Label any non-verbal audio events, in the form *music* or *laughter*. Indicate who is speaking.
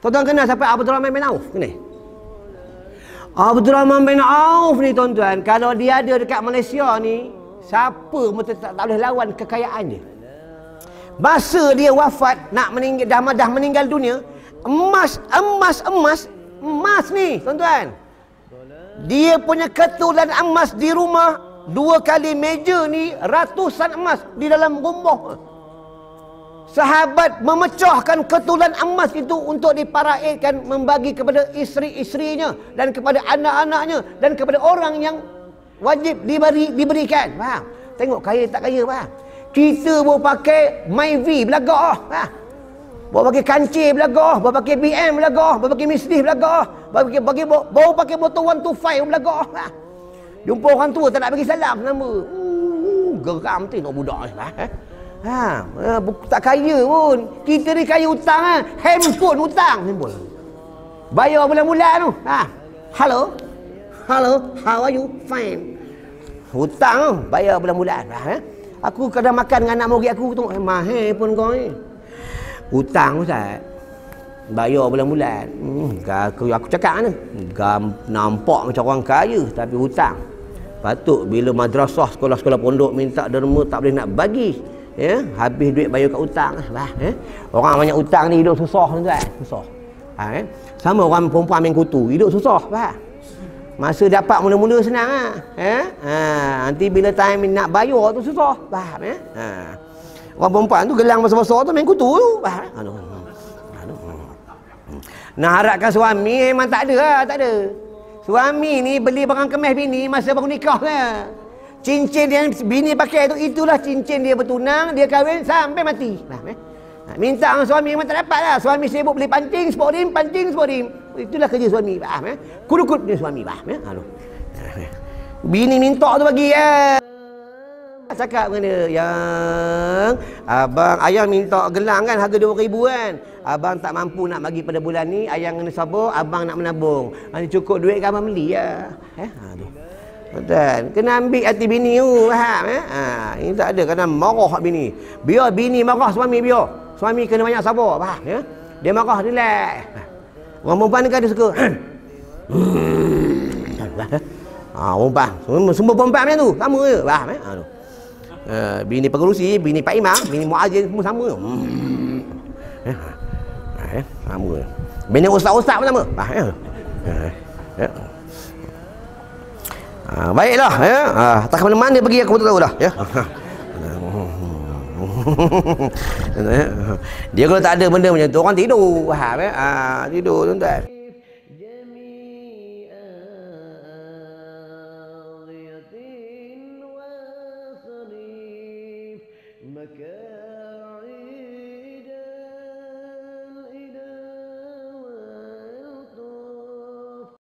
Speaker 1: Tuan-tuan kenal siapa Abdul Rahman bin Auf ni? Abdul Rahman bin Auf ni tuan-tuan Kalau dia ada dekat Malaysia ni Siapa mesti tak, tak boleh lawan kekayaannya Masa dia wafat nak meninggal dah, dah meninggal dunia Emas, emas, emas Emas ni tuan-tuan Dia punya ketulan emas di rumah Dua kali meja ni Ratusan emas di dalam rumah Sahabat memecahkan ketulan emas itu untuk diparaikan membagi kepada isteri-isterinya dan kepada anak-anaknya dan kepada orang yang wajib diberi diberikan. Faham? Tengok kaya tak kaya, faham? Kita boleh pakai MyV belaga oh, ah. boleh pakai kanci, belaga ah, oh, mau pakai BM belaga ah, oh, mau pakai Mercedes belaga ah, mau pakai bagi bau pakai motor 125 belaga ah. Jumpa orang tua tak nak bagi salam nama. Hmm, geram tu budak ni. Eh? Ha, uh, tak kaya pun. Kita ni kaya hutang ah. Ha. Handphone hutang, handphone. Bayar bulan-bulan tu. Ha. Hello. Hello, how are you? Fine. Hutang tu, bayar bulan-bulan. Ha. Eh? Aku kadang makan dengan anak murid aku tu. Eh, mahal pun kau ni. Hutang Ustaz. Bayar bulan-bulan. Hmm, aku, aku cakap kan. nampak macam orang kaya tapi hutang. Patut bila madrasah sekolah-sekolah pondok minta derma tak boleh nak bagi ya habis duit bayar kat hutang lah eh? orang banyak hutang ni hidup susah tuan eh? susah ha, eh? sama orang perempuan main kutu hidup susah lah masa dapat mula-mula senang lah eh? ha, nanti bila time nak bayar tu susah faham eh? ha. orang perempuan tu gelang masa besar tu main kutu tu faham aduh, aduh. nak harapkan suami memang tak ada lah tak ada suami ni beli barang kemeh bini masa baru nikah lah Cincin yang bini pakai tu itulah cincin dia bertunang, dia kahwin sampai mati. Nah, eh? nah minta dengan suami memang tak dapat lah. Suami sibuk beli pancing, sport rim, pancing, sport rim. Itulah kerja suami. Bah, eh? Kudukut punya suami. Faham eh? Aduh. *laughs* Bini minta tu bagi ya. Eh? Cakap dengan yang abang, ayah minta gelang kan harga dua 2000 kan. Abang tak mampu nak bagi pada bulan ni, ayah kena sabar, abang nak menabung. Ini cukup duit kan abang beli ya. Eh? Aduh. Ha, dan kena ambil hati bini tu faham eh? Ha, ini tak ada kena marah hak bini. Biar bini marah suami biar. Suami kena banyak sabar faham ya? Dia marah relax. Orang perempuan kan dia suka. *clears throat* ha, perempuan. Semua, semua perempuan macam tu. Sama je. Faham eh? Ha, tu. Uh, bini pengurusi, bini Pak Imam, bini Muazzin semua sama. Hmm. Eh, ha, ha, eh? sama. Bini ustaz-ustaz pun sama. Ah, eh. Eh, eh. Ha, baiklah ya. Ha, ah, tak ke mana-mana pergi aku tak tahu dah ya. *laughs* Dia kalau tak ada benda macam tu orang tidur. Ha, ya? ha tidur tuan-tuan.